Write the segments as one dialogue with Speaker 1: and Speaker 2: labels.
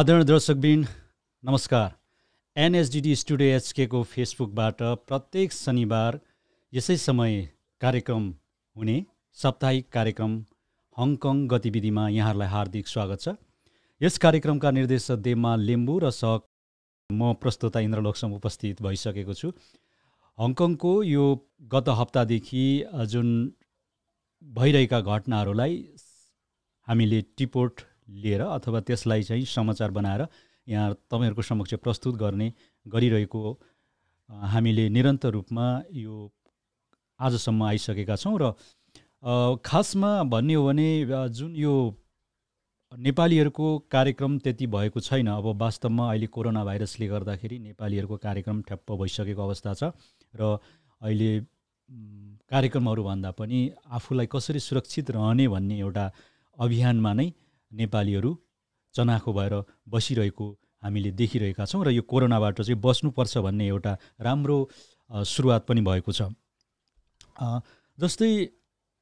Speaker 1: आदरण दर्शकबिन नमस्कार एनएसडिडी स्टुडियो एचकेको फेसबुकबाट प्रत्येक शनिबार यसै समय कार्यक्रम हुने साप्ताहिक कार्यक्रम हङकङ गतिविधिमा यहाँहरूलाई हार्दिक स्वागत छ यस कार्यक्रमका निर्देशक देवमा लिम्बू र सह म प्रस्तुता इन्द्रलोकसम्म उपस्थित भइसकेको छु हङकङको यो गत हप्तादेखि जुन भइरहेका घटनाहरूलाई हामीले टिपोर्ट लिएर अथवा त्यसलाई चाहिँ समाचार बनाएर यहाँ तपाईँहरूको समक्ष प्रस्तुत गर्ने गरिरहेको हामीले निरन्तर रूपमा यो आजसम्म आइसकेका छौँ र खासमा भन्ने हो भने जुन यो नेपालीहरूको कार्यक्रम त्यति भएको छैन अब वास्तवमा अहिले कोरोना भाइरसले गर्दाखेरि नेपालीहरूको कार्यक्रम ठ्याप्प भइसकेको अवस्था छ र अहिले कार्यक्रमहरूभन्दा पनि आफूलाई कसरी सुरक्षित रहने भन्ने एउटा अभियानमा नै नेपालीहरू चनाखो भएर बसिरहेको हामीले देखिरहेका छौँ र यो कोरोनाबाट चाहिँ बस्नुपर्छ भन्ने एउटा राम्रो सुरुवात पनि भएको छ जस्तै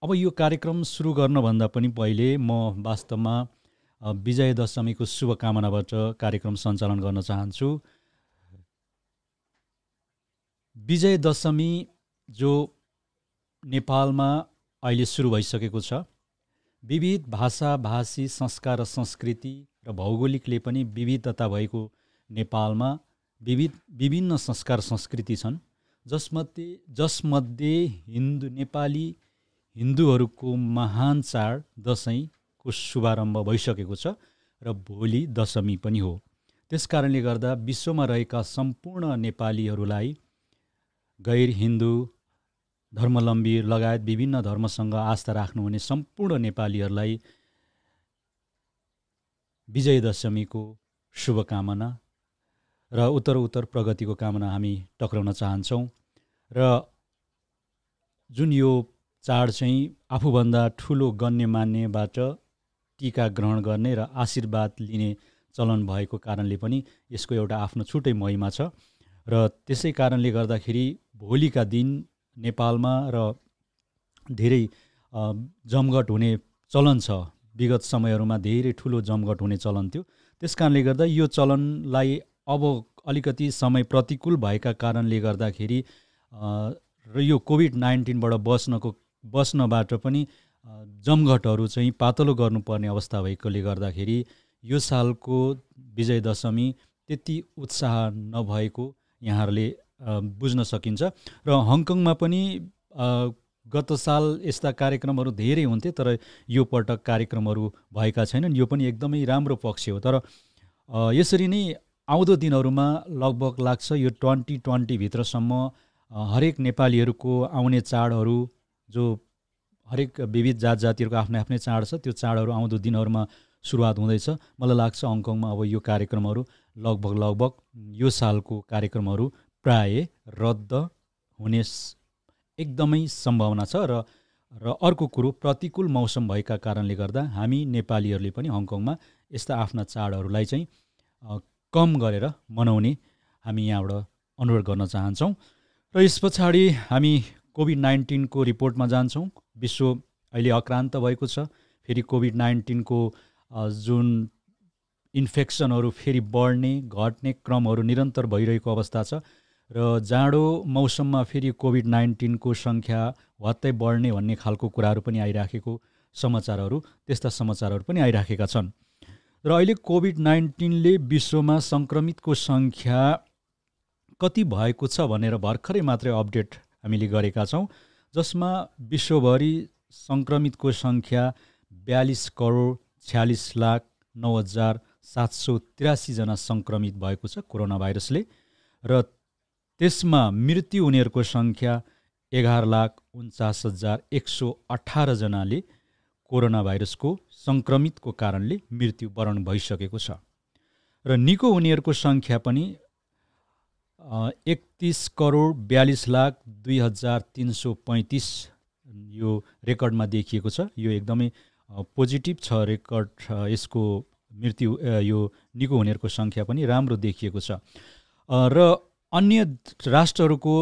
Speaker 1: अब यो कार्यक्रम सुरु गर्नभन्दा पनि पहिले म वास्तवमा विजय दशमीको शुभकामनाबाट कार्यक्रम सञ्चालन गर्न चाहन्छु विजय दशमी जो नेपालमा अहिले सुरु भइसकेको छ विविध भाषा भाषी संस्कार र संस्कृति र भौगोलिकले पनि विविधता भएको नेपालमा विविध विभिन्न संस्कार संस्कृति छन् जसमध्ये जसमध्ये हिन्दू नेपाली हिन्दूहरूको महान चाड दसैँको शुभारम्भ भइसकेको छ र भोलि दशमी पनि हो त्यसकारणले गर्दा विश्वमा रहेका सम्पूर्ण नेपालीहरूलाई गैर हिन्दू धर्मलम्बी लगायत विभिन्न धर्मसँग आस्था राख्नुहुने सम्पूर्ण नेपालीहरूलाई विजयदशमीको शुभकामना र उत्तर उत्तर प्रगतिको कामना हामी टक्राउन चाहन्छौँ र जुन यो चाड चाहिँ आफूभन्दा ठुलो गन्य टिका ग्रहण गर्ने र आशीर्वाद लिने चलन भएको कारणले पनि यसको एउटा आफ्नो छुट्टै महिमा छ र त्यसै कारणले गर्दाखेरि भोलिका दिन नेपालमा र धेरै जमघट हुने चलन छ विगत समयहरूमा धेरै ठुलो जमघट हुने चलन थियो त्यस कारणले गर्दा यो चलनलाई अब अलिकति समय प्रतिकूल भएका कारणले गर्दाखेरि र यो कोभिड नाइन्टिनबाट बस्नको बस्नबाट पनि जमघटहरू चाहिँ पातलो गर्नुपर्ने अवस्था भएकोले गर्दाखेरि यो सालको विजय दशमी त्यति उत्साह नभएको यहाँहरूले बुझ्न सकिन्छ र हङकङमा पनि गत साल यस्ता कार्यक्रमहरू धेरै हुन्थे तर यो पटक कार्यक्रमहरू भएका छैनन् यो पनि एकदमै राम्रो पक्ष हो तर यसरी नै आउँदो दिनहरूमा लगभग लाग्छ यो ट्वेन्टी ट्वेन्टीभित्रसम्म हरेक नेपालीहरूको आउने चाडहरू जो हरेक विविध जात जातिहरूको आफ्नै आफ्नै चाड छ त्यो चाडहरू आउँदो दिनहरूमा सुरुवात हुँदैछ मलाई लाग्छ हङकङमा अब यो कार्यक्रमहरू लगभग लगभग यो सालको कार्यक्रमहरू प्राय रद्द हुने एकदमै सम्भावना छ र र अर्को कुरो प्रतिकूल मौसम भएका कारणले गर्दा हामी नेपालीहरूले पनि हङकङमा यस्ता आफ्ना चाडहरूलाई चाहिँ कम गरेर मनाउने हामी यहाँबाट अनुरोध गर्न चाहन्छौँ र यस पछाडि हामी कोभिड नाइन्टिनको रिपोर्टमा जान्छौँ विश्व अहिले आक्रान्त भएको छ फेरि कोभिड नाइन्टिनको जुन इन्फेक्सनहरू फेरि बढ्ने घट्ने क्रमहरू निरन्तर भइरहेको अवस्था छ र जाडो मौसममा फेरि कोभिड नाइन्टिनको सङ्ख्या हत्तै बढ्ने भन्ने खालको कुराहरू पनि आइराखेको समाचारहरू त्यस्ता समाचारहरू पनि आइराखेका छन् र अहिले कोभिड नाइन्टिनले विश्वमा सङ्क्रमितको सङ्ख्या कति भएको छ भनेर भर्खरै मात्रै अपडेट हामीले गरेका छौँ जसमा विश्वभरि सङ्क्रमितको सङ्ख्या बयालिस करोड छ्यालिस लाख नौ हजार सात सौ त्रियासीजना सङ्क्रमित भएको छ कोरोना भाइरसले र त्यसमा मृत्यु हुनेहरूको सङ्ख्या एघार लाख उन्चास हजार एक सौ अठारजनाले कोरोना भाइरसको सङ्क्रमितको कारणले मृत्युवरण भइसकेको छ र निको हुनेहरूको सङ्ख्या पनि एकतिस करोड बयालिस लाख दुई हजार तिन सौ पैँतिस यो रेकर्डमा देखिएको छ यो एकदमै पोजिटिभ छ रेकर्ड यसको मृत्यु यो निको हुनेहरूको सङ्ख्या पनि राम्रो देखिएको छ र अन्य राष्ट्रहरूको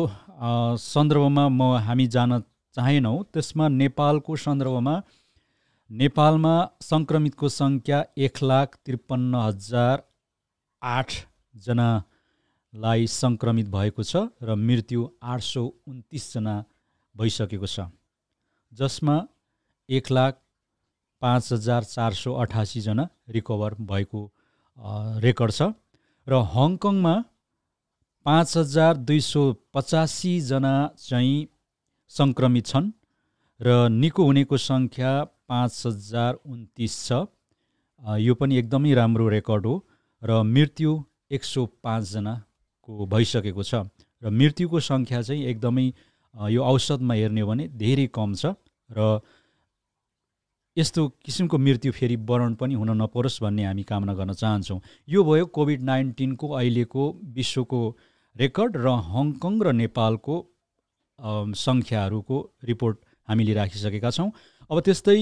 Speaker 1: सन्दर्भमा म हामी जान चाहेनौँ त्यसमा नेपालको सन्दर्भमा नेपालमा सङ्क्रमितको सङ्ख्या एक लाख त्रिपन्न हजार आठजनालाई सङ्क्रमित भएको छ र मृत्यु आठ सौ उन्तिसजना भइसकेको छ जसमा एक लाख पाँच हजार चार सौ अठासीजना रिकभर भएको रेकर्ड छ र हङकङमा पाँच हजार दुई सौ पचासीजना चाहिँ सङ्क्रमित छन् र निको हुनेको सङ्ख्या पाँच हजार उन्तिस छ यो पनि एकदमै राम्रो रेकर्ड हो र मृत्यु एक सौ पाँचजनाको भइसकेको छ र मृत्युको सङ्ख्या चाहिँ एकदमै यो औषधमा हेर्ने हो भने धेरै कम छ र यस्तो किसिमको मृत्यु फेरि वर्ण पनि हुन नपरोस् भन्ने हामी कामना गर्न चाहन्छौँ यो भयो कोभिड नाइन्टिनको अहिलेको विश्वको रेकर्ड र हङकङ र नेपालको सङ्ख्याहरूको रिपोर्ट हामीले राखिसकेका छौँ अब त्यस्तै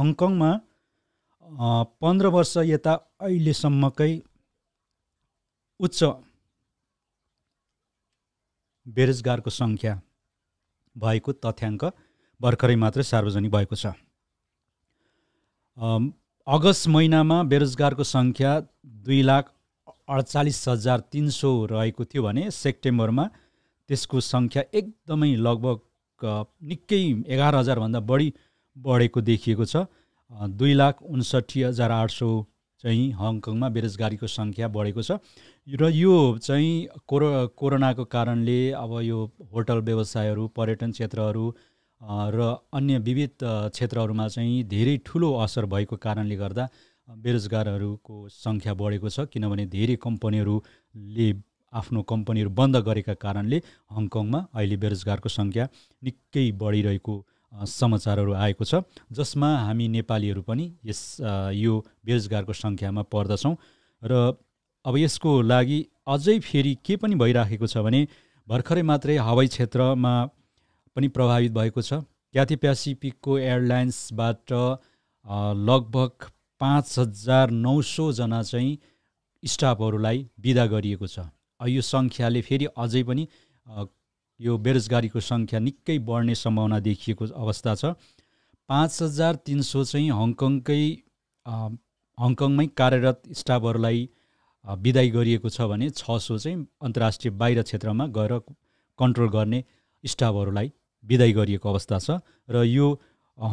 Speaker 1: हङकङमा पन्ध्र वर्ष यता अहिलेसम्मकै उच्च बेरोजगारको सङ्ख्या भएको तथ्याङ्क भर्खरै मात्रै सार्वजनिक भएको छ अगस्त महिनामा बेरोजगारको सङ्ख्या दुई लाख अडचालिस हजार तिन सौ रहेको थियो भने सेप्टेम्बरमा त्यसको सङ्ख्या एकदमै लगभग निकै एघार हजारभन्दा बढी बढेको देखिएको छ दुई लाख उन्सठी हजार आठ सौ चाहिँ हङकङमा बेरोजगारीको सङ्ख्या बढेको छ र यो चाहिँ कोरो कोरोनाको कारणले अब यो होटल व्यवसायहरू पर्यटन क्षेत्रहरू र अन्य विविध क्षेत्रहरूमा चाहिँ धेरै ठुलो असर भएको कारणले गर्दा बेरोजगारहरूको सङ्ख्या बढेको छ किनभने धेरै कम्पनीहरूले आफ्नो कम्पनीहरू बन्द गरेका कारणले हङकङमा अहिले बेरोजगारको सङ्ख्या निकै बढिरहेको समाचारहरू आएको छ जसमा हामी नेपालीहरू पनि यस यो बेरोजगारको सङ्ख्यामा पर्दछौँ र अब यसको लागि अझै फेरि के पनि भइराखेको छ भने भर्खरै मात्रै हवाई क्षेत्रमा पनि प्रभावित भएको छ क्याथे प्यासिफिकको एयरलाइन्सबाट लगभग पाँच हजार नौ सौजना चाहिँ स्टाफहरूलाई विदा गरिएको छ यो सङ्ख्याले फेरि अझै पनि यो बेरोजगारीको सङ्ख्या निकै बढ्ने सम्भावना देखिएको अवस्था छ पाँच हजार तिन सौ चाहिँ हङकङकै हङकङमै कार्यरत स्टाफहरूलाई विदाई गरिएको छ भने छ सौ चाहिँ अन्तर्राष्ट्रिय बाहिर क्षेत्रमा गएर कन्ट्रोल गर्ने स्टाफहरूलाई विदाई गरिएको अवस्था छ र यो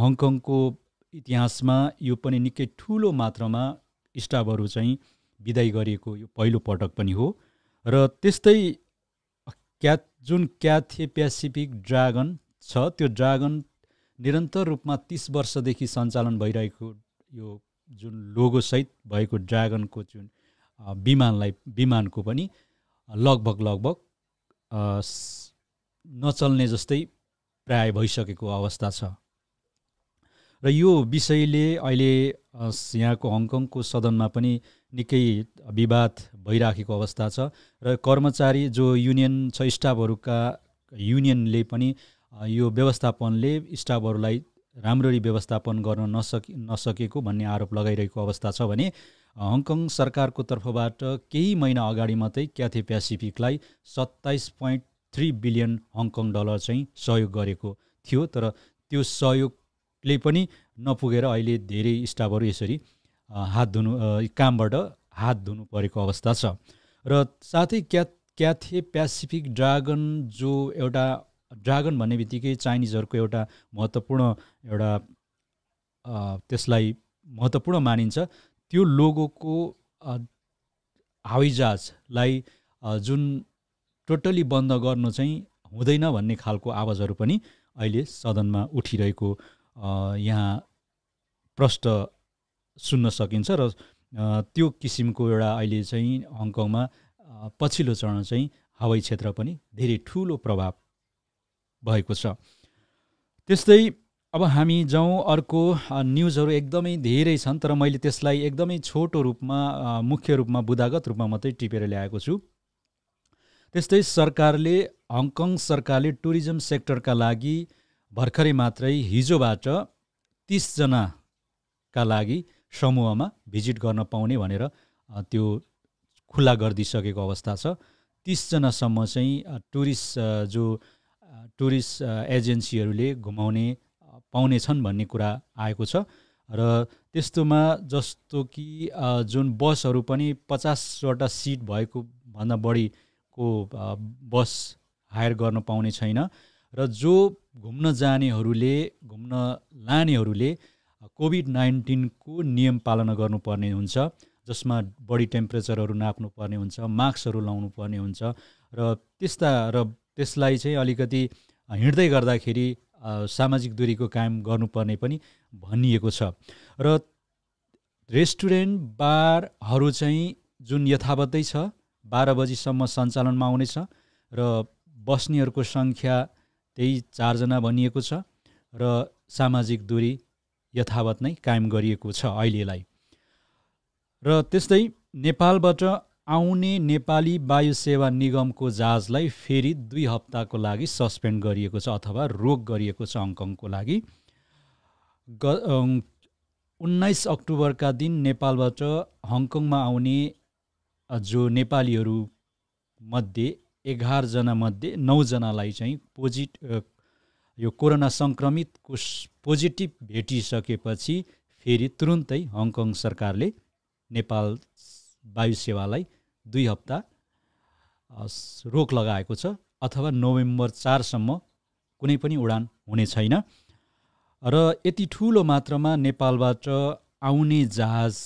Speaker 1: हङकङको इतिहासमा यो पनि निकै ठुलो मात्रामा स्टाफहरू चाहिँ विदाई गरिएको यो पहिलो पटक पनि हो र त्यस्तै क्या जुन क्याथे पेसिफिक ड्रागन छ त्यो ड्रागन निरन्तर रूपमा तिस वर्षदेखि सञ्चालन भइरहेको यो जुन लोगोसहित भएको ड्रागनको जुन विमानलाई विमानको पनि लगभग लगभग नचल्ने जस्तै प्राय भइसकेको अवस्था छ र यो विषयले अहिले यहाँको हङकङको सदनमा पनि निकै विवाद भइराखेको अवस्था छ र कर्मचारी जो युनियन छ स्टाफहरूका युनियनले पनि यो व्यवस्थापनले स्टाफहरूलाई राम्ररी व्यवस्थापन गर्न नसकि नसकेको भन्ने आरोप लगाइरहेको अवस्था छ भने हङकङ सरकारको तर्फबाट केही महिना अगाडि मात्रै क्याथे प्यासिफिकलाई सत्ताइस point three billion Hong Kong dollar चाहिँ सहयोग गरेको थियो तर त्यो सहयोगले पनि नपुगेर अहिले धेरै स्टाफहरू यसरी हात धुनु कामबाट हात धुनु परेको अवस्था छ र साथै क्या क्याथे प्यासिफिक ड्रागन जो एउटा ड्रागन भन्ने बित्तिकै चाइनिजहरूको एउटा महत्त्वपूर्ण एउटा त्यसलाई महत्त्वपूर्ण मानिन्छ त्यो लोगोको हवाईजहाजलाई जुन टोटल्ली बन्द गर्नु चाहिँ हुँदैन भन्ने खालको आवाजहरू पनि अहिले सदनमा उठिरहेको यहाँ प्रष्ट सुन्न सकिन्छ र त्यो किसिमको एउटा अहिले चाहिँ हङकङमा पछिल्लो चरण चाहिँ हवाई क्षेत्र पनि धेरै ठुलो प्रभाव भएको छ त्यस्तै अब हामी जाउँ अर्को न्युजहरू एकदमै धेरै छन् तर मैले त्यसलाई एकदमै छोटो रूपमा मुख्य रूपमा बुदागत रूपमा मात्रै टिपेर ल्याएको छु त्यस्तै सरकारले हङकङ सरकारले टुरिज्म सेक्टरका लागि भर्खरै मात्रै हिजोबाट तिसजनाका लागि समूहमा भिजिट गर्न पाउने भनेर त्यो खुल्ला गरिदिइसकेको अवस्था छ तिसजनासम्म चाहिँ टुरिस्ट जो टुरिस्ट एजेन्सीहरूले घुमाउने पाउनेछन् भन्ने कुरा आएको छ र त्यस्तोमा जस्तो कि जुन बसहरू पनि पचासवटा सिट भएको भन्दा बढी को बस हायर गर्न पाउने छैन र जो घुम्न जानेहरूले घुम्न लानेहरूले कोभिड नाइन्टिनको नियम पालना गर्नुपर्ने हुन्छ जसमा बडी टेम्परेचरहरू नाप्नु पर्ने हुन्छ मास्कहरू लाउनु पर्ने हुन्छ र त्यस्ता र त्यसलाई चाहिँ अलिकति हिँड्दै गर्दाखेरि सामाजिक दूरीको कायम गर्नुपर्ने पनि भनिएको छ र रेस्टुरेन्ट बारहरू चाहिँ जुन यथावतै छ बाह्र बजीसम्म सञ्चालनमा आउनेछ र बस्नेहरूको सङ्ख्या त्यही चारजना भनिएको छ र सामाजिक दूरी यथावत नै कायम गरिएको छ अहिलेलाई र त्यस्तै नेपालबाट आउने नेपाली वायु सेवा निगमको जहाजलाई फेरि दुई हप्ताको लागि सस्पेन्ड गरिएको छ अथवा रोक गरिएको छ हङकङको लागि ग उन्नाइस अक्टोबरका दिन नेपालबाट हङकङमा आउने जो नेपालीहरू मध्ये एघारजनामध्ये नौजनालाई चाहिँ पोजिट यो कोरोना सङ्क्रमितको पोजिटिभ भेटिसकेपछि फेरि तुरुन्तै हङकङ सरकारले नेपाल वायु सेवालाई दुई हप्ता रोक लगाएको छ अथवा नोभेम्बर चारसम्म कुनै पनि उडान हुने छैन र यति ठुलो मात्रामा नेपालबाट आउने जहाज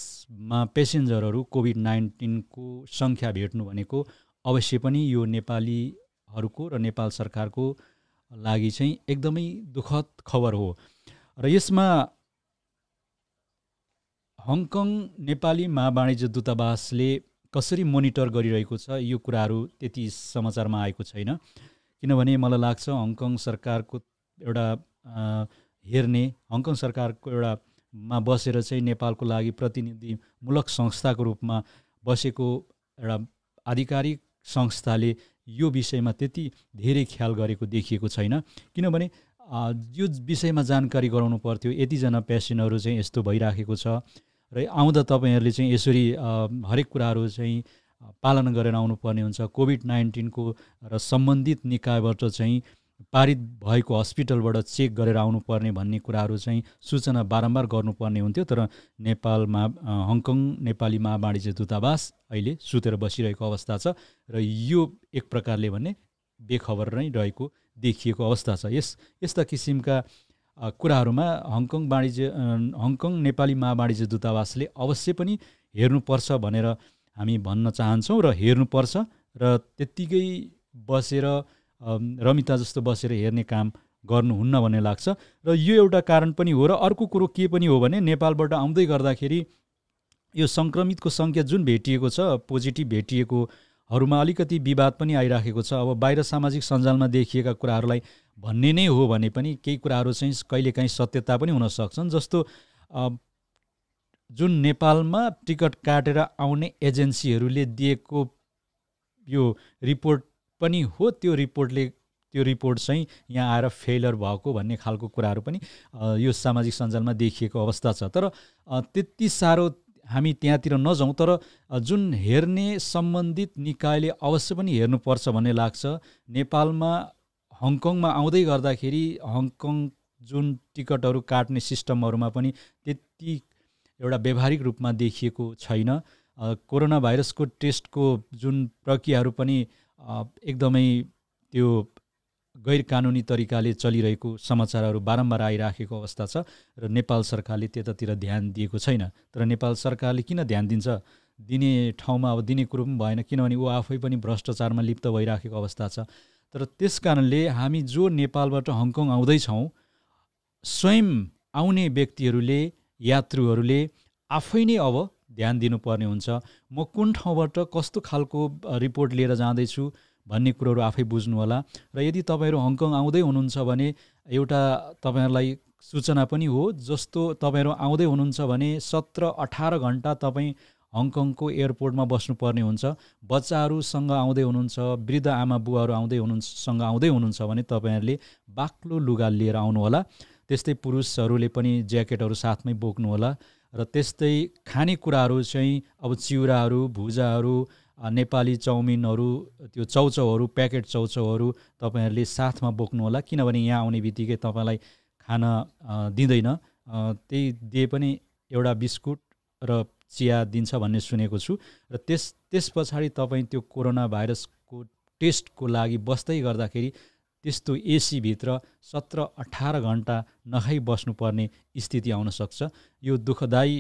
Speaker 1: मा पेसेन्जरहरू कोभिड नाइन्टिनको सङ्ख्या भेट्नु भनेको अवश्य पनि यो नेपालीहरूको र नेपाल सरकारको लागि चाहिँ एकदमै दुःखद खबर हो र यसमा हङकङ नेपाली महावाणिज्य दूतावासले कसरी मोनिटर गरिरहेको छ यो कुराहरू त्यति समाचारमा आएको छैन किनभने मलाई लाग्छ हङकङ सरकारको एउटा हेर्ने हङकङ सरकारको एउटा मा बसेर चाहिँ नेपालको लागि प्रतिनिधिमूलक संस्थाको रूपमा बसेको एउटा आधिकारिक संस्थाले यो विषयमा त्यति धेरै ख्याल गरेको देखिएको छैन किनभने यो विषयमा जानकारी गराउनु पर्थ्यो यतिजना पेसेन्टहरू चाहिँ यस्तो भइराखेको छ र आउँदा तपाईँहरूले चाहिँ यसरी हरेक कुराहरू चाहिँ पालन गरेर आउनुपर्ने हुन्छ कोभिड नाइन्टिनको र सम्बन्धित निकायबाट चाहिँ पारित भएको हस्पिटलबाट चेक गरेर आउनुपर्ने भन्ने कुराहरू चाहिँ सूचना बारम्बार गर्नुपर्ने हुन्थ्यो तर नेपालमा हङकङ नेपाली महावाणिज्य दूतावास अहिले सुतेर बसिरहेको अवस्था छ र यो एक प्रकारले भने बेखबर नै रहेको देखिएको अवस्था छ यस यस्ता किसिमका कुराहरूमा हङकङ वाणिज्य हङकङ नेपाली महावाणिज्य दूतावासले अवश्य पनि हेर्नुपर्छ भनेर हामी भन्न चाहन्छौँ र हेर्नुपर्छ र त्यत्तिकै बसेर रमिता जस्तो बसेर हेर्ने काम गर्नुहुन्न भन्ने लाग्छ र यो एउटा कारण पनि हो र अर्को कुरो के पनि हो भने नेपालबाट आउँदै गर्दाखेरि यो सङ्क्रमितको सङ्ख्या जुन भेटिएको छ पोजिटिभ भेटिएकोहरूमा अलिकति विवाद पनि आइराखेको छ अब बाहिर सामाजिक सञ्जालमा देखिएका कुराहरूलाई भन्ने नै हो भने पनि केही कुराहरू चाहिँ कहिलेकाहीँ सत्यता पनि हुन सक्छन् जस्तो जुन नेपालमा टिकट काटेर आउने एजेन्सीहरूले दिएको यो रिपोर्ट पनि हो त्यो रिपोर्टले त्यो रिपोर्ट चाहिँ यहाँ आएर फेलर भएको भन्ने खालको कुराहरू पनि यो सामाजिक सञ्जालमा देखिएको अवस्था छ तर त्यति साह्रो हामी त्यहाँतिर नजाउँ तर जुन हेर्ने सम्बन्धित निकायले अवश्य पनि हेर्नुपर्छ भन्ने लाग्छ नेपालमा हङकङमा आउँदै गर्दाखेरि हङकङ जुन टिकटहरू काट्ने सिस्टमहरूमा पनि त्यति एउटा व्यवहारिक रूपमा देखिएको छैन कोरोना भाइरसको टेस्टको जुन प्रक्रियाहरू पनि एकदमै त्यो गैर कानुनी तरिकाले चलिरहेको समाचारहरू बारम्बार आइराखेको अवस्था छ र नेपाल सरकारले त्यतातिर ध्यान दिएको छैन तर नेपाल सरकारले किन ध्यान दिन्छ दिने ठाउँमा अब दिने कुरो पनि भएन किनभने ऊ आफै पनि भ्रष्टाचारमा लिप्त भइराखेको अवस्था छ तर त्यस कारणले हामी जो नेपालबाट हङकङ आउँदैछौँ स्वयं आउने व्यक्तिहरूले यात्रुहरूले आफै नै अब ध्यान दिनुपर्ने हुन्छ म कुन ठाउँबाट कस्तो खालको रिपोर्ट लिएर जाँदैछु भन्ने कुरोहरू आफै बुझ्नु होला र यदि तपाईँहरू हङकङ आउँदै हुनुहुन्छ भने एउटा तपाईँहरूलाई सूचना पनि हो जस्तो तपाईँहरू आउँदै हुनुहुन्छ भने सत्र अठार घन्टा तपाईँ हङकङको एयरपोर्टमा बस्नुपर्ने हुन्छ बच्चाहरूसँग आउँदै हुनुहुन्छ वृद्ध आमा बुवाहरू आउँदै हुनुहुन्छ सँग आउँदै हुनुहुन्छ भने तपाईँहरूले बाक्लो लुगा लिएर आउनुहोला त्यस्तै पुरुषहरूले पनि ज्याकेटहरू साथमै बोक्नुहोला र त्यस्तै खानेकुराहरू चाहिँ अब चिउराहरू भुजाहरू नेपाली चाउमिनहरू त्यो चौचौहरू प्याकेट चौचौहरू तपाईँहरूले साथमा बोक्नु होला किनभने यहाँ आउने बित्तिकै तपाईँलाई खान दिँदैन त्यही दिए पनि एउटा बिस्कुट र चिया दिन्छ भन्ने सुनेको छु र त्यस त्यस पछाडि तपाईँ त्यो कोरोना भाइरसको टेस्टको लागि बस्दै गर्दाखेरि त्यस्तो एसीभित्र सत्र अठार घन्टा नखाइबस्नुपर्ने बस्नुपर्ने स्थिति आउन सक्छ यो दुःखदायी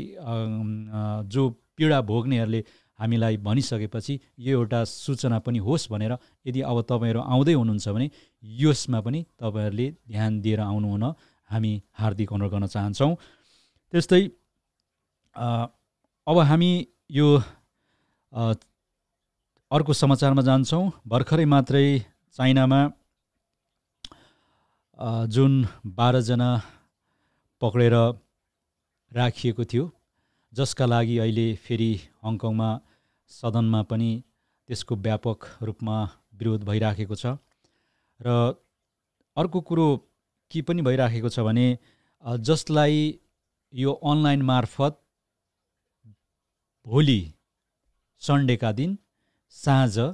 Speaker 1: जो पीडा भोग्नेहरूले हामीलाई भनिसकेपछि यो एउटा सूचना पनि होस् भनेर यदि अब तपाईँहरू आउँदै हुनुहुन्छ भने यसमा पनि तपाईँहरूले ध्यान दिएर आउनुहुन हामी हार्दिक अनुरोध गर्न चाहन्छौँ त्यस्तै अब हामी यो अर्को समाचारमा जान्छौँ भर्खरै मात्रै चाइनामा जुन बाह्रजना पक्रेर राखिएको थियो जसका लागि अहिले फेरि हङकङमा सदनमा पनि त्यसको व्यापक रूपमा विरोध भइराखेको छ र अर्को कुरो के पनि भइराखेको छ भने जसलाई यो अनलाइन मार्फत भोलि सन्डेका दिन साँझ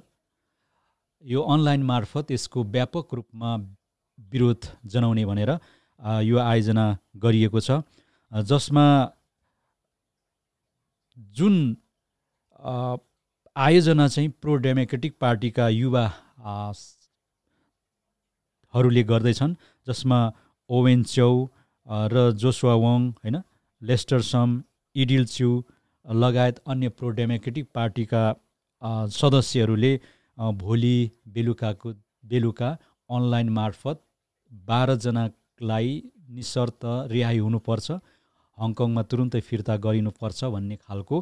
Speaker 1: यो अनलाइन मार्फत यसको व्यापक रूपमा विरोध जनाउने भनेर यो आयोजना गरिएको छ जसमा जुन आयोजना चाहिँ प्रो डेमोक्रेटिक पार्टीका युवाहरूले गर्दैछन् जसमा ओवेन च्याउ र जोसुवा वङ होइन लेस्टर सम इडिल च्यु लगायत अन्य प्रो डेमोक्रेटिक पार्टीका सदस्यहरूले भोलि बेलुकाको बेलुका अनलाइन मार्फत बाह्रजनालाई निशर्त रिहाई हुनुपर्छ हङकङमा तुरुन्तै फिर्ता गरिनुपर्छ भन्ने खालको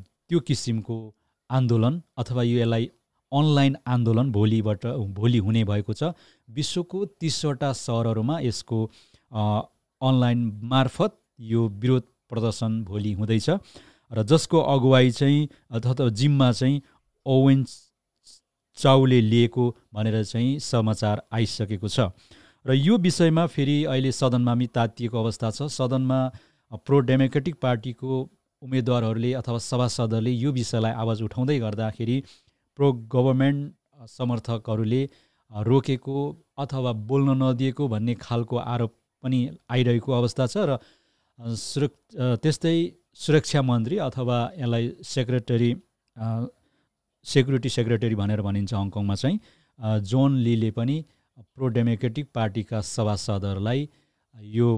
Speaker 1: त्यो किसिमको आन्दोलन अथवा यो यसलाई अनलाइन आन्दोलन भोलिबाट भोलि हुने भएको छ विश्वको तिसवटा सहरहरूमा यसको अनलाइन मार्फत यो विरोध प्रदर्शन भोलि हुँदैछ र जसको अगुवाई चाहिँ अथवा जिम्मा चाहिँ ओवेन्स चाउले लिएको भनेर चाहिँ समाचार आइसकेको छ र यो विषयमा फेरि अहिले सदनमा पनि तातिएको अवस्था छ सदनमा प्रो डेमोक्रेटिक पार्टीको उम्मेदवारहरूले अथवा सभासदहरूले यो विषयलाई आवाज उठाउँदै गर्दाखेरि प्रो गभर्मेन्ट समर्थकहरूले रोकेको अथवा बोल्न नदिएको भन्ने खालको आरोप पनि आइरहेको अवस्था छ र सुरक्ष त्यस्तै सुरक्षा मन्त्री अथवा यसलाई सेक्रेटरी सेक्युरिटी सेक्रेटरी भनेर भनिन्छ हङकङमा चाहिँ जोन लीले पनि प्रो डेमोक्रेटिक पार्टीका सभासदहरूलाई यो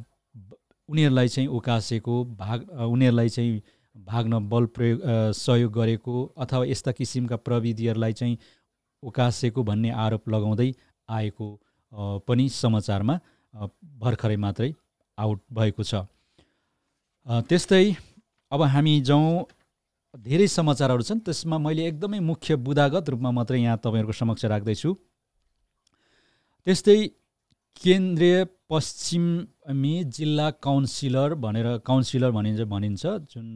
Speaker 1: उनीहरूलाई चाहिँ उकासेको भाग उनीहरूलाई चाहिँ भाग्न बल प्रयोग सहयोग गरेको अथवा यस्ता किसिमका प्रविधिहरूलाई चाहिँ उकासेको भन्ने आरोप लगाउँदै आएको पनि समाचारमा भर्खरै मात्रै आउट भएको छ त्यस्तै अब हामी जाउँ धेरै समाचारहरू छन् त्यसमा मैले एकदमै मुख्य बुदागत रूपमा मात्रै यहाँ तपाईँहरूको समक्ष राख्दैछु त्यस्तै केन्द्रीय पश्चिमी जिल्ला काउन्सिलर भनेर काउन्सिलर भनिन्छ भनिन्छ जुन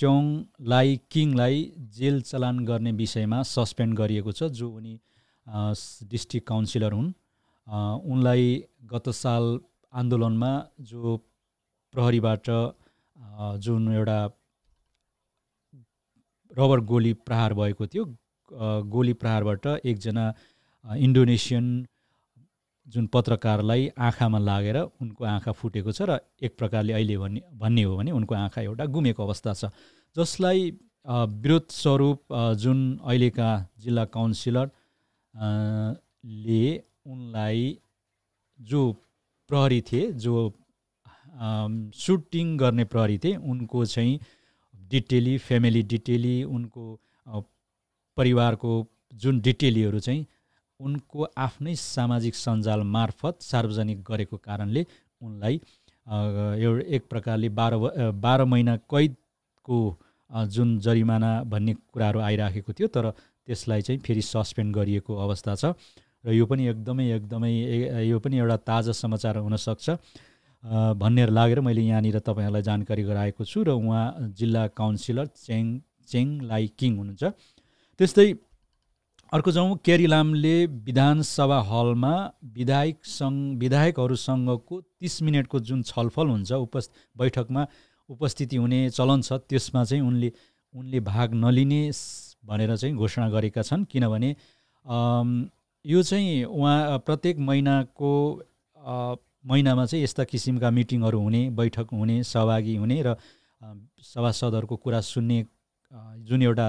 Speaker 1: च्याङ लाइ किङलाई जेल चलान गर्ने विषयमा सस्पेन्ड गरिएको छ जो उनी डिस्ट्रिक्ट काउन्सिलर हुन् उनलाई गत साल आन्दोलनमा जो प्रहरीबाट जुन एउटा रबर गोली प्रहार भएको थियो गोली प्रहारबाट एकजना इन्डोनेसियन जुन पत्रकारलाई आँखामा लागेर उनको आँखा फुटेको छ र एक प्रकारले अहिले भन्ने भन्ने हो भने उनको आँखा एउटा गुमेको अवस्था छ जसलाई विरोध स्वरूप जुन अहिलेका जिल्ला काउन्सिलर ले उनलाई जो प्रहरी थिए जो सुटिङ गर्ने प्रहरी थिए उनको चाहिँ डिटेली फ्यामिली डिटेली उनको परिवारको जुन डिटेलीहरू चाहिँ उनको आफ्नै सामाजिक सञ्जाल मार्फत सार्वजनिक गरेको कारणले उनलाई एउटा एक प्रकारले बाह्र बाह्र महिना कैदको जुन जरिमाना भन्ने कुराहरू आइराखेको थियो तर त्यसलाई चाहिँ फेरि सस्पेन्ड गरिएको अवस्था छ र यो पनि एकदमै एकदमै यो पनि एउटा ताजा समाचार हुनसक्छ भन्नेर लागेर मैले यहाँनिर तपाईँहरूलाई जानकारी गराएको छु र उहाँ जिल्ला काउन्सिलर चेङ चेङ लाई किङ हुनुहुन्छ त्यस्तै अर्को जाउँ केरिलामले विधानसभा हलमा विधायक सङ्घ विधायकहरूसँगको तिस मिनटको जुन छलफल हुन्छ उपस् बैठकमा उपस्थिति हुने चलन छ त्यसमा चाहिँ उनले उनले भाग नलिने भनेर चाहिँ घोषणा गरेका छन् किनभने यो चाहिँ उहाँ प्रत्येक महिनाको महिनामा चाहिँ यस्ता किसिमका मिटिङहरू हुने बैठक हुने सहभागी हुने र सभासदहरूको कुरा सुन्ने जुन एउटा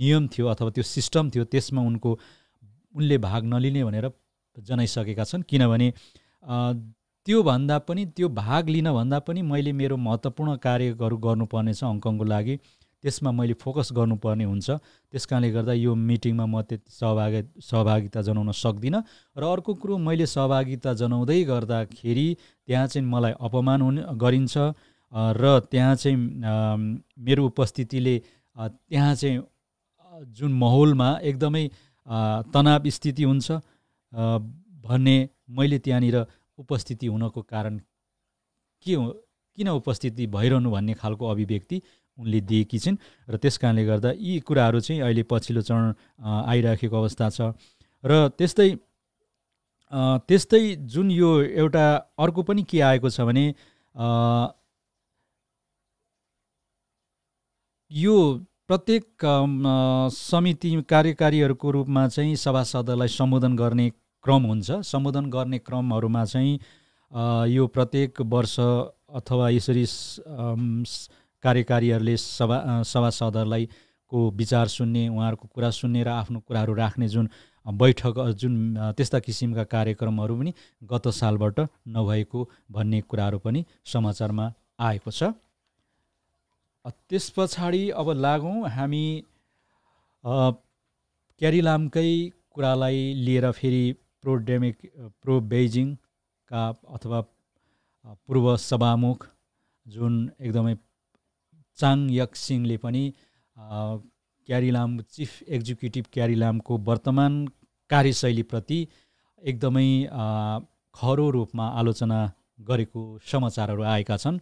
Speaker 1: नियम थियो अथवा त्यो सिस्टम थियो त्यसमा उनको उनले भाग नलिने भनेर जनाइसकेका छन् किनभने त्योभन्दा पनि त्यो भाग लिनभन्दा पनि मैले मेरो महत्त्वपूर्ण कार्यहरू गर्नुपर्नेछ हङकङको लागि त्यसमा मैले फोकस गर्नुपर्ने हुन्छ त्यस कारणले गर्दा यो मिटिङमा म त्यति सहभागी सहभागिता जनाउन सक्दिनँ र अर्को कुरो मैले सहभागिता जनाउँदै गर्दाखेरि त्यहाँ चाहिँ मलाई अपमान हुने गरिन्छ र त्यहाँ चाहिँ मेरो उपस्थितिले त्यहाँ चाहिँ जुन माहौलमा एकदमै तनाव स्थिति हुन्छ भन्ने मैले त्यहाँनिर उपस्थिति हुनको कारण के हो किन उपस्थिति भइरहनु भन्ने खालको अभिव्यक्ति उनले दिएकी छिन् र त्यस कारणले गर्दा यी कुराहरू चाहिँ अहिले पछिल्लो चरण आइराखेको अवस्था छ र त्यस्तै त्यस्तै जुन यो एउटा अर्को पनि के आएको छ भने यो प्रत्येक समिति कार्यकारीहरूको रूपमा चाहिँ सभासदलाई सम्बोधन गर्ने क्रम हुन्छ सम्बोधन गर्ने क्रमहरूमा चाहिँ यो प्रत्येक वर्ष अथवा यसरी कार्यकारीहरूले सभा सभासदहरूलाई को विचार सुन्ने उहाँहरूको कुरा सुन्ने र आफ्नो कुराहरू राख्ने जुन बैठक जुन त्यस्ता किसिमका कार्यक्रमहरू पनि गत सालबाट नभएको भन्ने कुराहरू पनि समाचारमा आएको छ त्यस पछाडि अब लागौँ हामी क्यारिलामकै कुरालाई लिएर फेरि प्रोडेमिक प्रो बेजिङका अथवा पूर्व सभामुख जुन एकदमै चाङ यक सिंहले पनि क्यारिलाम चिफ एक्जिक्युटिभ क्यारिलामको वर्तमान कार्यशैलीप्रति एकदमै खरो रूपमा आलोचना गरेको समाचारहरू आएका छन्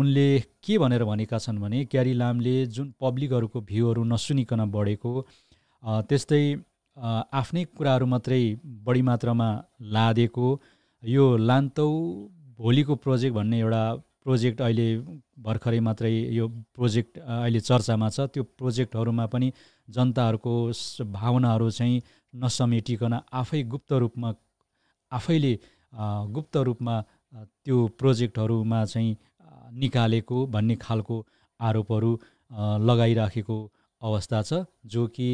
Speaker 1: उनले के भनेर भनेका छन् भने क्यारिलामले जुन पब्लिकहरूको भ्यूहरू नसुनिकन बढेको त्यस्तै आफ्नै कुराहरू मात्रै बढी मात्रामा लादेको यो लान्तौ भोलिको प्रोजेक्ट भन्ने एउटा प्रोजेक्ट अहिले भर्खरै मात्रै यो प्रोजेक्ट अहिले चर्चामा छ त्यो प्रोजेक्टहरूमा पनि जनताहरूको भावनाहरू चाहिँ नसमेटिकन आफै गुप्त रूपमा आफैले गुप्त रूपमा त्यो प्रोजेक्टहरूमा चाहिँ निकालेको भन्ने खालको आरोपहरू लगाइराखेको अवस्था छ जो कि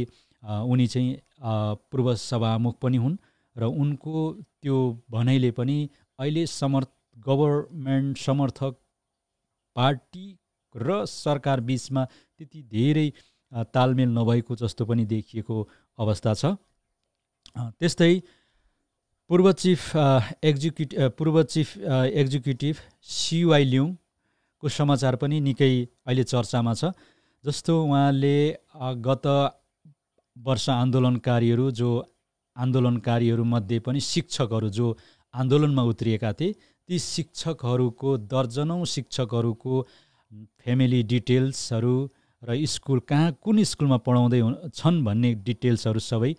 Speaker 1: उनी चाहिँ पूर्व सभामुख पनि हुन् र उनको त्यो भनाइले पनि अहिले समर्थ गभर्मेन्ट समर्थक पार्टी र सरकार बिचमा त्यति धेरै तालमेल नभएको जस्तो पनि देखिएको अवस्था छ त्यस्तै पूर्व चिफ एक्जिक्युट पूर्व चिफ एक्जिक्युटिभ सिवाई लिङको समाचार पनि निकै अहिले चर्चामा छ जस्तो उहाँले गत वर्ष आन्दोलनकारीहरू जो आन्दोलनकारीहरूमध्ये पनि शिक्षकहरू जो आन्दोलनमा उत्रिएका थिए ती शिक्षकहरूको दर्जनौँ शिक्षकहरूको फेमिली डिटेल्सहरू र स्कुल कहाँ कुन स्कुलमा पढाउँदै छन् भन्ने डिटेल्सहरू सबै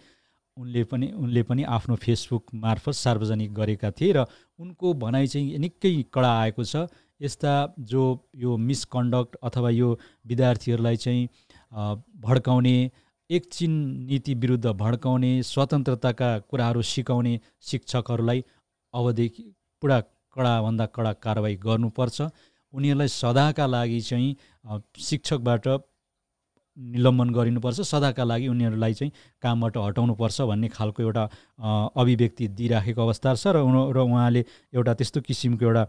Speaker 1: उनले पनि उनले पनि आफ्नो फेसबुक मार्फत सार्वजनिक गरेका थिए र उनको भनाइ चाहिँ निकै कडा आएको छ यस्ता जो यो मिसकन्डक्ट अथवा यो विद्यार्थीहरूलाई चाहिँ भड्काउने एकछिन नीति विरुद्ध भड्काउने स्वतन्त्रताका कुराहरू सिकाउने शिक्षकहरूलाई अबदेखि पुरा कडाभन्दा कडा कारवाही गर्नुपर्छ उनीहरूलाई सदाका लागि चाहिँ शिक्षकबाट निलम्बन गरिनुपर्छ सदाका लागि उनीहरूलाई चाहिँ कामबाट हटाउनुपर्छ भन्ने खालको एउटा अभिव्यक्ति दिइराखेको अवस्था छ र र उहाँले एउटा त्यस्तो किसिमको एउटा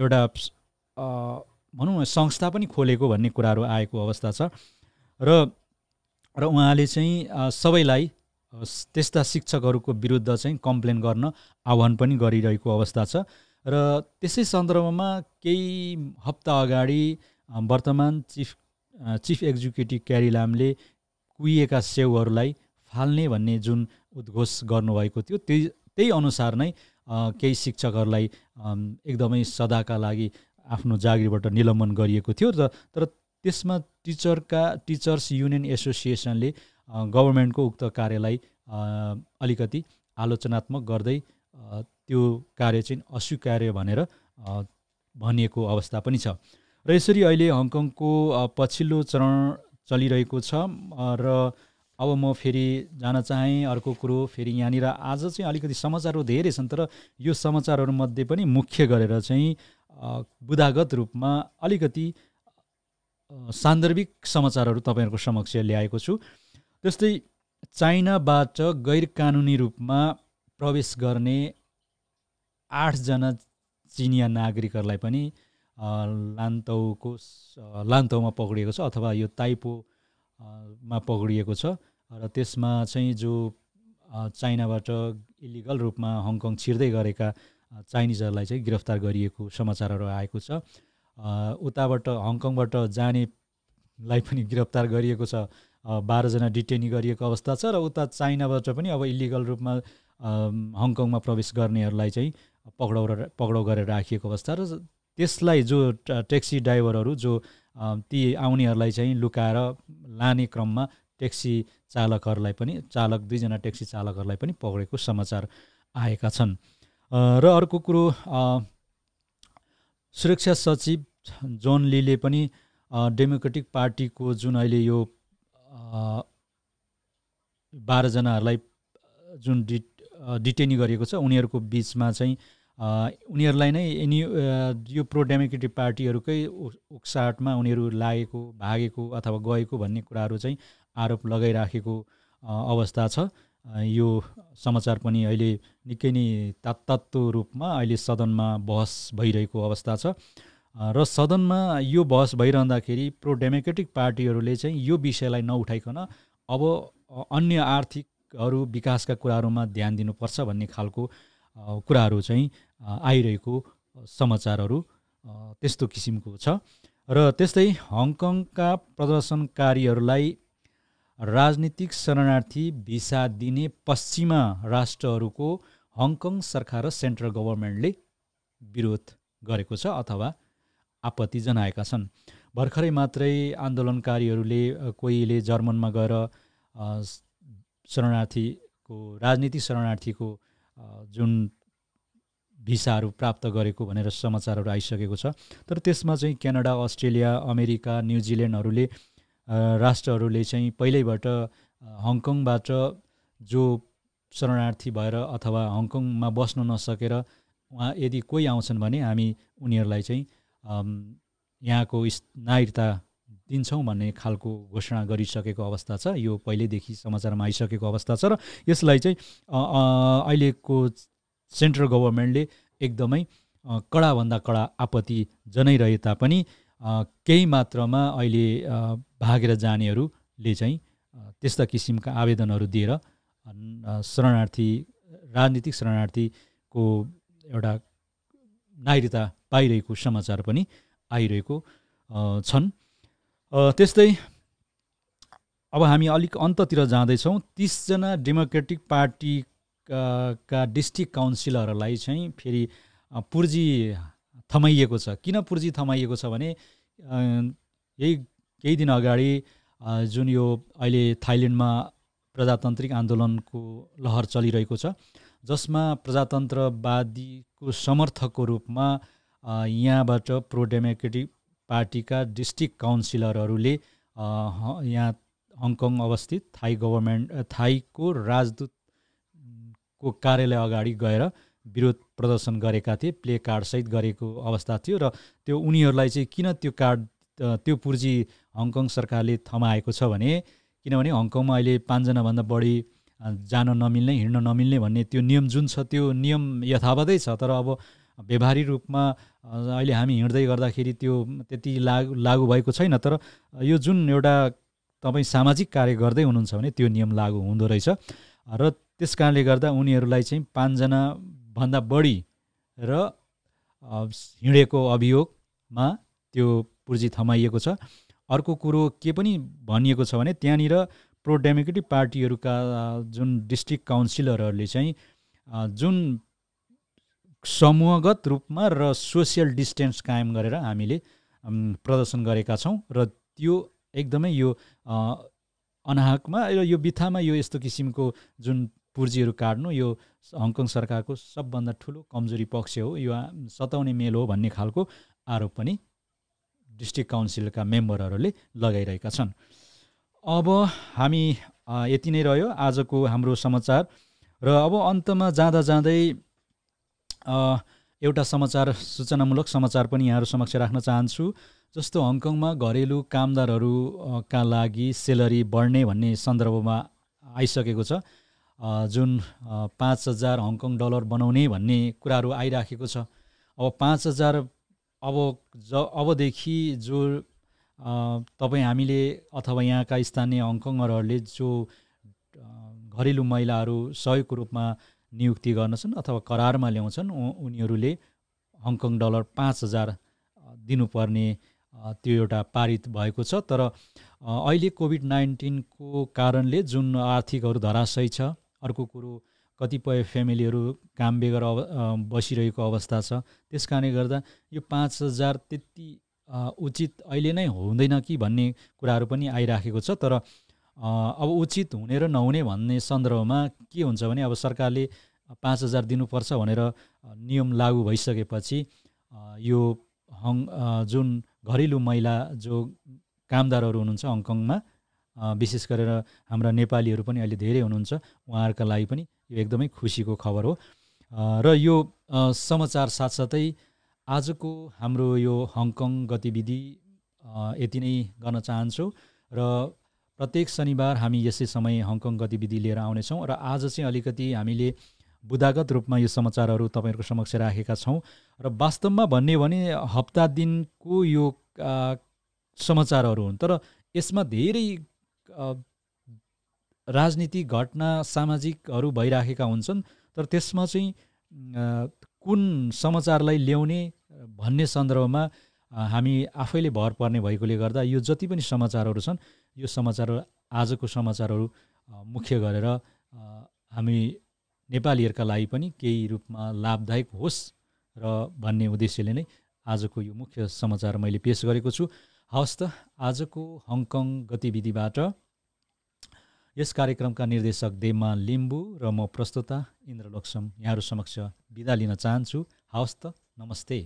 Speaker 1: एउटा भनौँ न संस्था पनि खोलेको भन्ने कुराहरू आएको अवस्था छ र र उहाँले चाहिँ सबैलाई त्यस्ता शिक्षकहरूको विरुद्ध चाहिँ कम्प्लेन गर्न आह्वान पनि गरिरहेको अवस्था छ र त्यसै सन्दर्भमा केही हप्ता अगाडि वर्तमान चिफ चिफ एक्जिक्युटिभ लामले कुहिएका सेउहरूलाई फाल्ने भन्ने जुन उद्घोष गर्नुभएको थियो त्यही त्यही अनुसार नै केही शिक्षकहरूलाई एकदमै सदाका लागि आफ्नो जागिरबाट निलम्बन गरिएको थियो र तर त्यसमा टिचरका टिचर्स युनियन एसोसिएसनले गभर्मेन्टको उक्त कार्यलाई अलिकति आलोचनात्मक गर्दै त्यो कार्य चाहिँ अस्वीकार्य भनेर भनिएको अवस्था पनि छ र यसरी अहिले हङकङको पछिल्लो चरण चलिरहेको छ र अब म फेरि जान चाहेँ अर्को कुरो फेरि यहाँनिर आज चाहिँ अलिकति समाचारहरू धेरै छन् तर यो समाचारहरूमध्ये पनि मुख्य गरेर चाहिँ बुदागत रूपमा अलिकति सान्दर्भिक समाचारहरू तपाईँहरूको समक्ष ल्याएको छु त्यस्तै चाइनाबाट गैर कानुनी रूपमा प्रवेश गर्ने आठजना चिनिया नागरिकहरूलाई पनि लान्तौको लान्तौमा पक्रिएको छ अथवा यो ताइपोमा पक्रिएको छ र त्यसमा चाहिँ जो चाइनाबाट इलिगल रूपमा हङकङ छिर्दै गरेका चाइनिजहरूलाई चाहिँ गिरफ्तार गरिएको समाचारहरू आएको छ उताबाट हङकङबाट जानेलाई पनि गिरफ्तार गरिएको छ बाह्रजना डिटेनी गरिएको अवस्था छ र उता चाइनाबाट पनि अब इलिगल रूपमा हङकङमा प्रवेश गर्नेहरूलाई चाहिँ पक्राउ पक्राउ गरेर राखिएको अवस्था र त्यसलाई जो ट्याक्सी ड्राइभरहरू जो ती आउनेहरूलाई चाहिँ लुकाएर लाने क्रममा ट्याक्सी चालकहरूलाई पनि चालक दुईजना ट्याक्सी चालकहरूलाई पनि पक्रेको समाचार आएका छन् र अर्को कुरो सुरक्षा सचिव जोन लीले पनि डेमोक्रेटिक पार्टीको जुन अहिले यो बाह्रजनाहरूलाई जुन डि डिटेनी गरिएको छ उनीहरूको बिचमा चाहिँ उनीहरूलाई नै एनी यो प्रो डेमोक्रेटिक पार्टीहरूकै उक्साटमा उनीहरू लागेको भागेको अथवा गएको भन्ने कुराहरू चाहिँ आरोप लगाइराखेको अवस्था छ यो समाचार पनि अहिले निकै नै तात्तात्तो रूपमा अहिले सदनमा बहस भइरहेको अवस्था छ र सदनमा यो बहस भइरहँदाखेरि प्रो डेमोक्रेटिक पार्टीहरूले चाहिँ यो विषयलाई नउठाइकन अब अन्य आर्थिकहरू विकासका कुराहरूमा ध्यान दिनुपर्छ भन्ने खालको कुराहरू चाहिँ आइरहेको समाचारहरू त्यस्तो किसिमको छ र त्यस्तै हङकङका प्रदर्शनकारीहरूलाई राजनीतिक शरणार्थी भिसा दिने पश्चिमा राष्ट्रहरूको हङकङ सरकार र सेन्ट्रल गभर्मेन्टले विरोध गरेको छ अथवा आपत्ति जनाएका छन् भर्खरै मात्रै आन्दोलनकारीहरूले कोहीले जर्मनमा गएर शरणार्थीको राजनीति शरणार्थीको जुन भिसाहरू प्राप्त गरेको भनेर समाचारहरू आइसकेको छ तर त्यसमा चाहिँ क्यानाडा अस्ट्रेलिया अमेरिका न्युजिल्यान्डहरूले राष्ट्रहरूले चाहिँ पहिल्यैबाट हङकङबाट जो शरणार्थी भएर अथवा हङकङमा बस्न नसकेर उहाँ यदि कोही आउँछन् भने हामी उनीहरूलाई चाहिँ यहाँको नागरिकता दिन्छौँ भन्ने खालको घोषणा गरिसकेको अवस्था छ यो पहिल्यैदेखि समाचारमा आइसकेको अवस्था छ र यसलाई चाहिँ अहिलेको सेन्ट्रल गभर्मेन्टले एकदमै कडाभन्दा कडा आपत्ति जनाइरहे तापनि केही मात्रामा अहिले भागेर जानेहरूले चाहिँ त्यस्ता किसिमका आवेदनहरू दिएर शरणार्थी राजनीतिक शरणार्थीको एउटा नागरिकता पाइरहेको समाचार पनि आइरहेको छन् त्यस्तै अब हामी अलिक अन्ततिर जाँदैछौँ तिसजना डेमोक्रेटिक पार्टी का, डिस्ट्रिक्ट काउन्सिलरहरूलाई चाहिँ फेरि पुर्जी थमाइएको छ किन पुर्जी थमाइएको छ भने यही केही दिन अगाडि जुन यो अहिले थाइल्यान्डमा प्रजातान्त्रिक आन्दोलनको लहर चलिरहेको छ जसमा प्रजातन्त्रवादीको समर्थकको रूपमा यहाँबाट प्रो डेमोक्रेटिक पार्टीका डिस्ट्रिक्ट काउन्सिलरहरूले यहाँ हङकङ अवस्थित थाई गभर्मेन्ट थाईको राजदूतको कार्यालय अगाडि गएर विरोध प्रदर्शन गरेका थिए प्ले कार्डसहित गरेको अवस्था थियो र त्यो उनीहरूलाई चाहिँ किन त्यो कार्ड त्यो पुर्जी हङकङ सरकारले थमाएको छ भने किनभने हङकङमा अहिले पाँचजनाभन्दा बढी जान नमिल्ने हिँड्न नमिल्ने भन्ने त्यो नियम जुन छ त्यो नियम यथावतै छ तर अब व्यवहारिक रूपमा अहिले हामी हिँड्दै गर्दाखेरि त्यो त्यति लागु लागु भएको छैन तर यो जुन एउटा तपाईँ सामाजिक कार्य गर्दै हुनुहुन्छ भने त्यो नियम लागु हुँदो रहेछ र त्यस कारणले गर्दा उनीहरूलाई चाहिँ भन्दा बढी र हिँडेको अभियोगमा त्यो पुर्जी थमाइएको छ अर्को कुरो के पनि भनिएको छ भने त्यहाँनिर प्रो डेमोक्रेटिक पार्टीहरूका जुन डिस्ट्रिक्ट काउन्सिलरहरूले चाहिँ जुन समूहगत रूपमा र सोसियल डिस्टेन्स कायम गरेर हामीले प्रदर्शन गरेका छौँ र त्यो एकदमै यो अनाहकमा र यो बिथामा यो यस्तो किसिमको जुन पुर्जीहरू काट्नु यो हङकङ सरकारको सबभन्दा ठुलो कमजोरी पक्ष हो यो सताउने मेल हो भन्ने खालको आरोप पनि डिस्ट्रिक्ट काउन्सिलका मेम्बरहरूले लगाइरहेका छन् अब हामी यति नै रह्यो आजको हाम्रो समाचार र अब अन्तमा जाँदा जाँदै एउटा समाचार सूचनामूलक समाचार पनि यहाँहरू समक्ष राख्न चाहन्छु जस्तो हङकङमा घरेलु कामदारहरूका लागि सेलरी बढ्ने भन्ने सन्दर्भमा आइसकेको छ जुन पाँच हजार हङकङ डलर बनाउने भन्ने कुराहरू आइराखेको छ अब पाँच हजार अब ज अबदेखि जो तपाईँ हामीले अथवा यहाँका स्थानीय हङकङरहरूले जो घरेलु महिलाहरू सहयोगको रूपमा नियुक्ति गर्नेछन् अथवा करारमा ल्याउँछन् उनीहरूले हङकङ डलर पाँच हजार दिनुपर्ने त्यो एउटा पारित भएको छ तर अहिले कोभिड नाइन्टिनको कारणले जुन आर्थिकहरू धराशय छ अर्को कुरो कतिपय फेमिलीहरू काम बेगर अव बसिरहेको अवस्था छ त्यस कारणले गर्दा यो पाँच हजार त्यति उचित अहिले नै हुँदैन कि भन्ने कुराहरू पनि आइराखेको छ तर अब उचित हुने र नहुने भन्ने सन्दर्भमा के हुन्छ भने अब सरकारले पाँच हजार दिनुपर्छ भनेर नियम लागू भइसकेपछि यो हङ जुन घरेलु महिला जो कामदारहरू हुनुहुन्छ हङकङमा विशेष गरेर हाम्रा नेपालीहरू पनि अहिले धेरै हुनुहुन्छ उहाँहरूका लागि पनि यो एकदमै खुसीको खबर हो र यो समाचार साथसाथै आजको हाम्रो यो हङकङ गतिविधि यति नै गर्न चाहन्छौँ र प्रत्येक शनिबार हामी यसै समय हङकङ गतिविधि लिएर आउनेछौँ र आज चाहिँ अलिकति हामीले बुदागत रूपमा यो समाचारहरू तपाईँहरूको समक्ष राखेका छौँ र वास्तवमा भन्ने भने हप्ता दिनको यो समाचारहरू हुन् तर यसमा धेरै राजनीति घटना सामाजिकहरू भइराखेका हुन्छन् तर त्यसमा चाहिँ कुन समाचारलाई ल्याउने भन्ने सन्दर्भमा हामी आफैले भर पर्ने भएकोले गर्दा यो जति पनि समाचारहरू छन् यो समाचारहरू आजको समाचारहरू मुख्य गरेर हामी नेपालीहरूका लागि पनि केही रूपमा लाभदायक होस् र भन्ने उद्देश्यले नै आजको यो मुख्य समाचार मैले पेस गरेको छु हवस् त आजको हङकङ गतिविधिबाट यस कार्यक्रमका निर्देशक देमा लिम्बू र म प्रस्तुता इन्द्र यहाँहरू समक्ष बिदा लिन चाहन्छु हवस् त नमस्ते